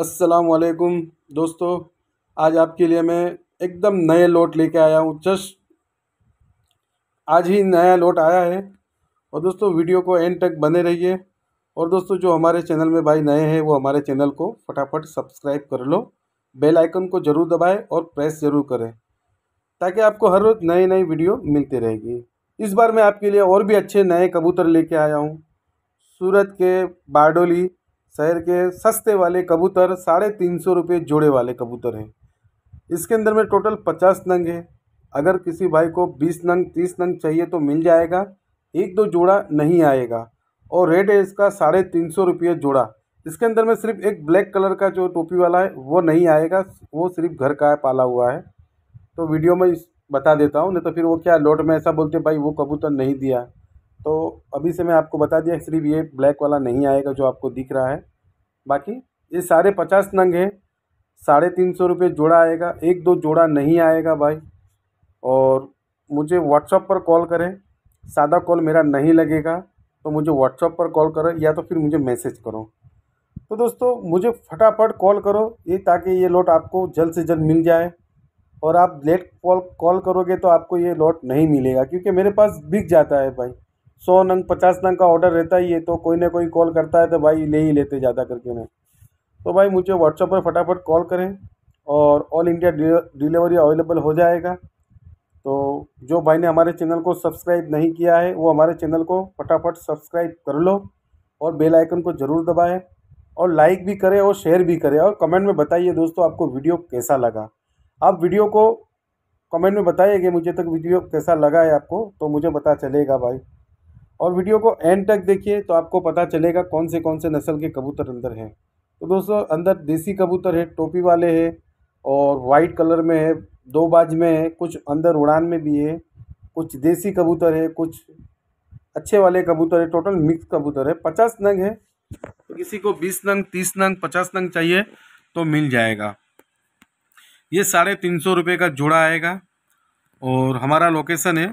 असलकुम दोस्तों आज आपके लिए मैं एकदम नए लोट लेके आया हूँ जस्ट आज ही नया लोट आया है और दोस्तों वीडियो को एंड तक बने रहिए और दोस्तों जो हमारे चैनल में भाई नए हैं वो हमारे चैनल को फटाफट सब्सक्राइब कर लो बेल आइकन को ज़रूर दबाएं और प्रेस ज़रूर करें ताकि आपको हर रोज़ नई नई वीडियो मिलती रहेगी इस बार मैं आपके लिए और भी अच्छे नए कबूतर लेके आया हूँ सूरत के बारडोली शहर के सस्ते वाले कबूतर साढ़े तीन सौ रुपये जोड़े वाले कबूतर हैं इसके अंदर में टोटल पचास नंग है अगर किसी भाई को बीस नंग तीस नंग चाहिए तो मिल जाएगा एक दो जोड़ा नहीं आएगा और रेट है इसका साढ़े तीन सौ रुपये जोड़ा इसके अंदर में सिर्फ एक ब्लैक कलर का जो टोपी वाला है वो नहीं आएगा वो सिर्फ घर का है पाला हुआ है तो वीडियो में बता देता हूँ नहीं तो फिर वो क्या लोट में ऐसा बोलते भाई वो कबूतर नहीं दिया तो अभी से मैं आपको बता दिया सिर्फ ये ब्लैक वाला नहीं आएगा जो आपको दिख रहा है बाकी ये सारे पचास नंग है साढ़े तीन सौ रुपये जोड़ा आएगा एक दो जोड़ा नहीं आएगा भाई और मुझे व्हाट्सअप पर कॉल करें सादा कॉल मेरा नहीं लगेगा तो मुझे व्हाट्सअप पर कॉल करो या तो फिर मुझे मैसेज करो तो दोस्तों मुझे फटाफट कॉल करो ये ताकि ये लॉट आपको जल्द से जल्द मिल जाए और आप लेट कॉल कॉल करोगे तो आपको ये लॉट नहीं मिलेगा क्योंकि मेरे पास बिक जाता है भाई सौ नंग पचास नंग का ऑर्डर रहता ही है तो कोई ना कोई कॉल करता है तो भाई ले ही लेते ज़्यादा करके उन्हें तो भाई मुझे व्हाट्सअप पर फटाफट कॉल करें और ऑल इंडिया डिलीवरी अवेलेबल हो जाएगा तो जो भाई ने हमारे चैनल को सब्सक्राइब नहीं किया है वो हमारे चैनल को फटाफट सब्सक्राइब कर लो और बेल आइकन को ज़रूर दबाएं और लाइक भी करें और शेयर भी करें और कमेंट में बताइए दोस्तों आपको वीडियो कैसा लगा आप वीडियो को कमेंट में बताइए कि मुझे तक वीडियो कैसा लगा है आपको तो मुझे पता चलेगा भाई और वीडियो को एंड तक देखिए तो आपको पता चलेगा कौन से कौन से नस्ल के कबूतर अंदर हैं तो दोस्तों अंदर देसी कबूतर है टोपी वाले है और वाइट कलर में है दो बाज में है कुछ अंदर उड़ान में भी है कुछ देसी कबूतर है कुछ अच्छे वाले कबूतर है टोटल मिक्स कबूतर है पचास नंग है तो किसी को बीस नंग तीस नंग पचास नंग चाहिए तो मिल जाएगा ये साढ़े तीन सौ रुपये का जोड़ा आएगा और हमारा लोकेशन है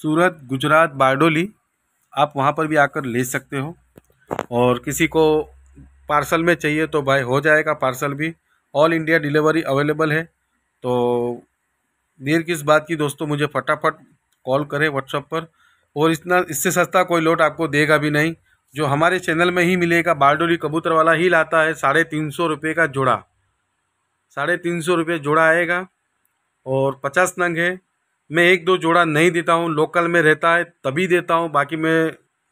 सूरत गुजरात बारडोली आप वहाँ पर भी आकर ले सकते हो और किसी को पार्सल में चाहिए तो भाई हो जाएगा पार्सल भी ऑल इंडिया डिलीवरी अवेलेबल है तो देर किस बात की दोस्तों मुझे फटाफट कॉल करें व्हाट्सअप पर और इतना इससे सस्ता कोई लोट आपको देगा भी नहीं जो हमारे चैनल में ही मिलेगा बारडोली कबूतर वाला ही लाता है साढ़े तीन सौ रुपये का जोड़ा साढ़े तीन सौ रुपये जोड़ा आएगा और पचास नंग है मैं एक दो जोड़ा नहीं देता हूँ लोकल में रहता है तभी देता हूँ बाकी मैं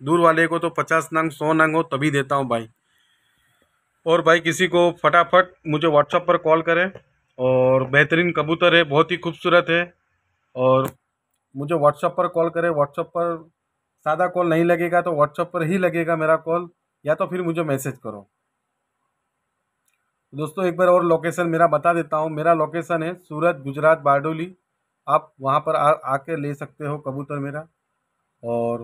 दूर वाले को तो पचास नंग सौ नंग हो तभी देता हूँ भाई और भाई किसी को फटाफट मुझे व्हाट्सअप पर कॉल करें और बेहतरीन कबूतर है बहुत ही खूबसूरत है और मुझे व्हाट्सअप पर कॉल करें व्हाट्सअप पर सादा कॉल नहीं लगेगा तो व्हाट्सअप पर ही लगेगा मेरा कॉल या तो फिर मुझे मैसेज करो दोस्तों एक बार और लोकेशन मेरा बता देता हूँ मेरा लोकेशन है सूरत गुजरात बारडोली आप वहाँ पर आ आके ले सकते हो कबूतर मेरा और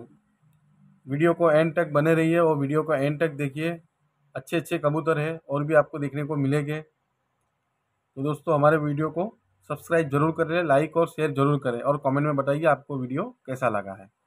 वीडियो को एंड तक बने रहिए और वीडियो को एंड तक देखिए अच्छे अच्छे कबूतर हैं और भी आपको देखने को मिलेंगे तो दोस्तों हमारे वीडियो को सब्सक्राइब जरूर करें लाइक और शेयर जरूर करें और कमेंट में बताइए आपको वीडियो कैसा लगा है